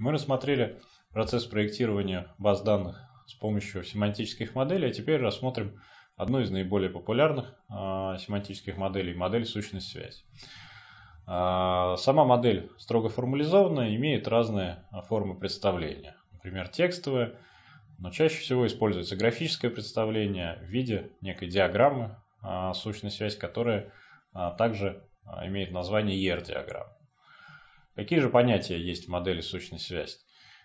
Мы рассмотрели процесс проектирования баз данных с помощью семантических моделей, а теперь рассмотрим одну из наиболее популярных э, семантических моделей, модель сущность связь. Э, сама модель строго формализованная, имеет разные а, формы представления. Например, текстовые, но чаще всего используется графическое представление в виде некой диаграммы э, сущность связь, которая э, также имеет название ER-диаграмма. Какие же понятия есть в модели сущность связь?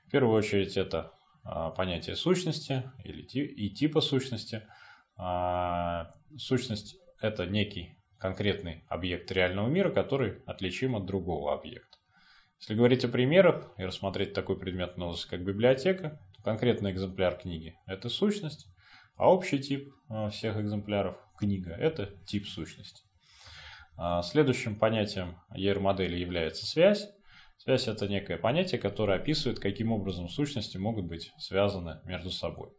В первую очередь это а, понятие сущности или и типа сущности. А, сущность – это некий конкретный объект реального мира, который отличим от другого объекта. Если говорить о примерах и рассмотреть такой предмет ноза, ну, как библиотека, то конкретный экземпляр книги – это сущность, а общий тип а, всех экземпляров – книга – это тип сущности. Следующим понятием ER-модели является связь. Связь – это некое понятие, которое описывает, каким образом сущности могут быть связаны между собой.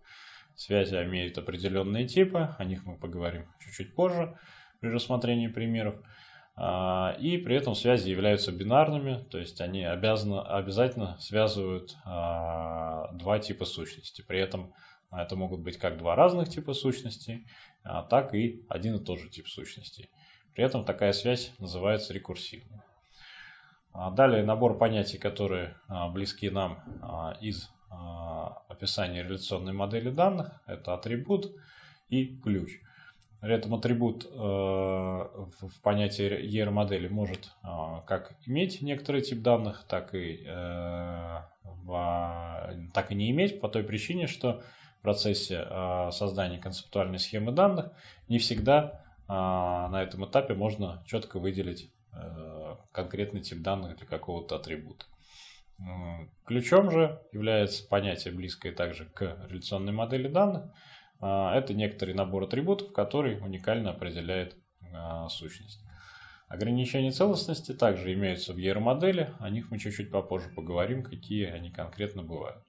Связи имеют определенные типы, о них мы поговорим чуть-чуть позже при рассмотрении примеров. А, и при этом связи являются бинарными, то есть они обязаны, обязательно связывают а, два типа сущности. При этом это могут быть как два разных типа сущностей, а, так и один и тот же тип сущностей. При этом такая связь называется рекурсивной. А, далее набор понятий, которые а, близки нам а, из описания реляционной модели данных. Это атрибут и ключ. При этом атрибут э, в понятии ER-модели может как иметь некоторый тип данных, так и, э, так и не иметь по той причине, что в процессе создания концептуальной схемы данных не всегда на этом этапе можно четко выделить конкретный тип данных для какого-то атрибута. Э, ключом же является понятие, близкое также к реляционной модели данных. Э, это некоторый набор атрибутов, который уникально определяет э, сущность. Ограничения целостности также имеются в ER-модели, о них мы чуть-чуть попозже поговорим, какие они конкретно бывают.